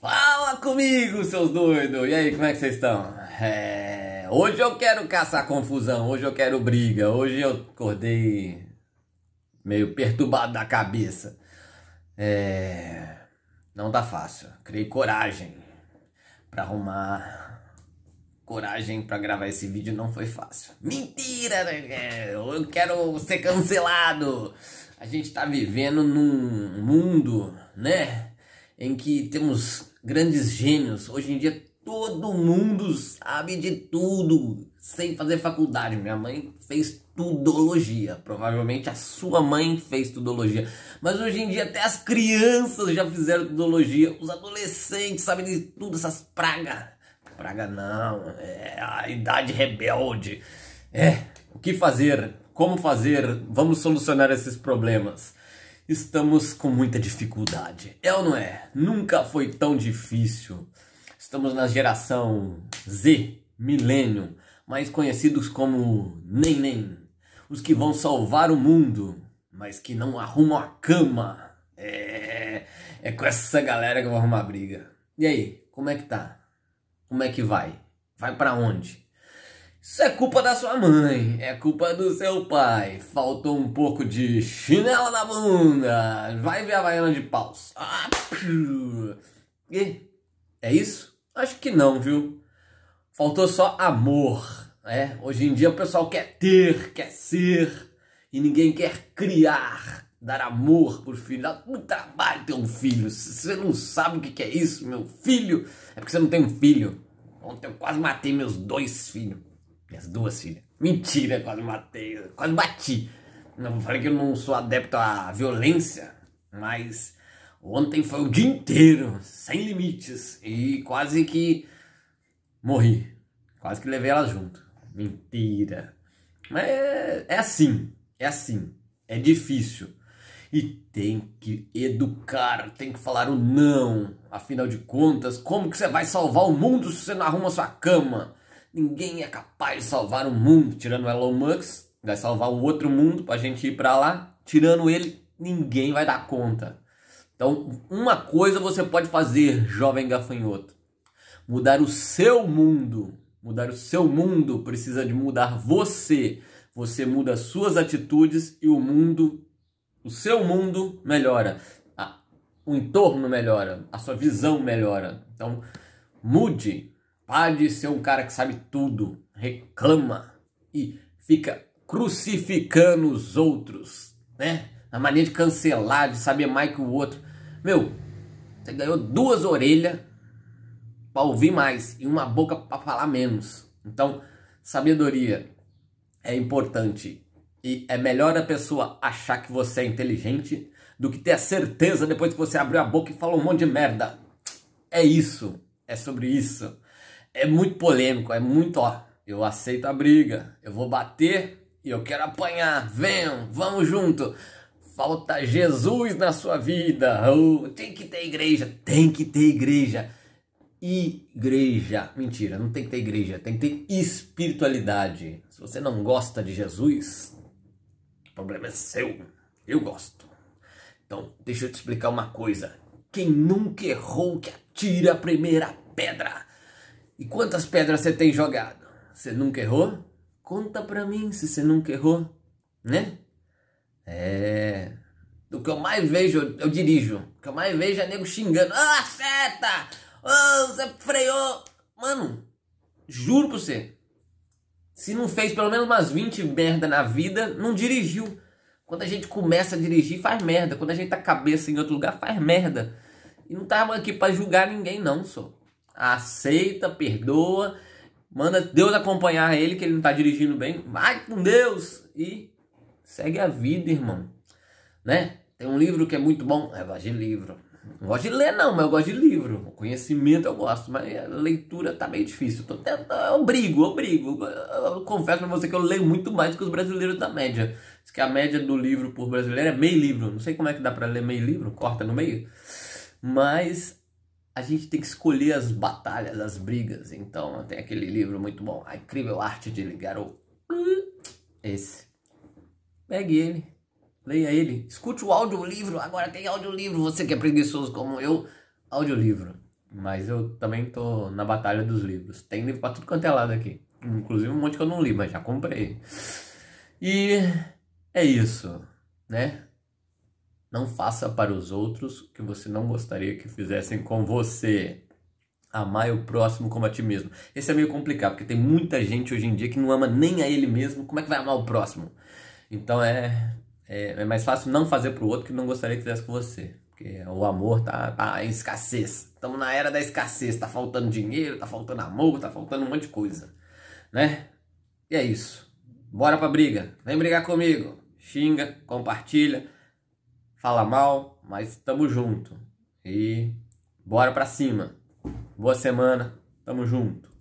Fala comigo, seus doidos! E aí, como é que vocês estão? É... Hoje eu quero caçar confusão, hoje eu quero briga, hoje eu acordei meio perturbado da cabeça. É... Não tá fácil. Criei coragem para arrumar. Coragem para gravar esse vídeo não foi fácil. Mentira! Né? Eu quero ser cancelado! A gente tá vivendo num mundo, né? Em que temos grandes gênios. Hoje em dia todo mundo sabe de tudo, sem fazer faculdade. Minha mãe fez tudologia, provavelmente a sua mãe fez tudologia. Mas hoje em dia até as crianças já fizeram tudologia, os adolescentes sabem de tudo, essas pragas. Praga não, é a idade rebelde. É, o que fazer? Como fazer? Vamos solucionar esses problemas. Estamos com muita dificuldade. É ou não é? Nunca foi tão difícil. Estamos na geração Z, milênio, mais conhecidos como neném. Os que vão salvar o mundo, mas que não arrumam a cama. É, é com essa galera que eu vou arrumar briga. E aí, como é que tá? Como é que vai? Vai para onde? Isso é culpa da sua mãe, é culpa do seu pai. Faltou um pouco de chinelo na bunda. Vai ver a vaiana de paus. Ah, e é isso? Acho que não, viu? Faltou só amor. É, hoje em dia o pessoal quer ter, quer ser, e ninguém quer criar, dar amor pro filho. Dá muito trabalho ter um filho. Se você não sabe o que é isso, meu filho, é porque você não tem um filho. Ontem eu quase matei meus dois filhos. Minhas duas filhas. Mentira, quase matei, quase bati. Não falei que eu não sou adepto à violência, mas ontem foi o dia inteiro, sem limites, e quase que morri. Quase que levei ela junto. Mentira. Mas é, é assim, é assim. É difícil. E tem que educar, tem que falar o não. Afinal de contas, como que você vai salvar o mundo se você não arruma sua cama? Ninguém é capaz de salvar o mundo, tirando o Elon Musk, vai salvar um outro mundo para a gente ir para lá. Tirando ele, ninguém vai dar conta. Então, uma coisa você pode fazer, jovem gafanhoto: mudar o seu mundo. Mudar o seu mundo precisa de mudar você. Você muda suas atitudes e o mundo, o seu mundo melhora. Ah, o entorno melhora, a sua visão melhora. Então, mude, Pode ser um cara que sabe tudo, reclama e fica crucificando os outros, né? Na mania de cancelar, de saber mais que o outro. Meu, você ganhou duas orelhas para ouvir mais e uma boca para falar menos. Então, sabedoria é importante e é melhor a pessoa achar que você é inteligente do que ter a certeza depois que você abriu a boca e falou um monte de merda. É isso, é sobre isso é muito polêmico, é muito ó. Eu aceito a briga, eu vou bater e eu quero apanhar. Venham, vamos junto. Falta Jesus na sua vida. Oh, tem que ter igreja, tem que ter igreja. Igreja. Mentira, não tem que ter igreja, tem que ter espiritualidade. Se você não gosta de Jesus, o problema é seu. Eu gosto. Então, deixa eu te explicar uma coisa. Quem nunca errou que atira a primeira pedra. E quantas pedras você tem jogado? Você nunca errou? Conta pra mim se você nunca errou, né? É. O que eu mais vejo, eu, dirijo. O que eu mais vejo é nego xingando. Ah, seta! Oh, você freou! Mano, juro pra você. Se não fez pelo menos umas 20 merda na vida, não dirigiu. Quando a gente começa a dirigir, faz merda. Quando a gente tá cabeça em outro lugar, faz merda. E não tava aqui para julgar ninguém, não, só aceita, perdoa, manda Deus acompanhar ele, que ele não está dirigindo bem, vai com Deus e segue a vida, irmão. Né? Tem um livro que é muito bom, eu gosto de livro. Não gosto de ler, não, mas eu gosto de livro. O conhecimento eu gosto, mas a leitura tá meio difícil. Eu, tentando, eu brigo, eu brigo. Eu confesso para você que eu leio muito mais do que os brasileiros da média. Diz que a média do livro por brasileiro é meio livro. Não sei como é que dá para ler meio livro, corta no meio. Mas a gente tem que escolher as batalhas, as brigas. Então, tem aquele livro muito bom, A Incrível Arte de Ligar o... Hum. Esse. Pegue ele, leia ele, escute o audiolivro. Agora tem audiolivro, você que é preguiçoso como eu, audiolivro. Mas eu também tô na batalha dos livros. Tem livro pra tudo quanto é lado aqui. Inclusive um monte que eu não li, mas já comprei. E é isso, né? Não faça para os outros o que você não gostaria que fizessem com você. Amar o próximo como a ti mesmo. Esse é meio complicado, porque tem muita gente hoje em dia que não ama nem a ele mesmo. Como é que vai amar o próximo? Então é, é, é mais fácil não fazer para o outro que não gostaria que fizesse com você. Porque o amor tá, tá em escassez. Estamos na era da escassez. Tá faltando dinheiro, tá faltando amor, tá faltando um monte de coisa. Né? E é isso. Bora pra briga. Vem brigar comigo. Xinga, compartilha fala mal, mas tamo junto. E bora pra cima. Boa semana, tamo junto.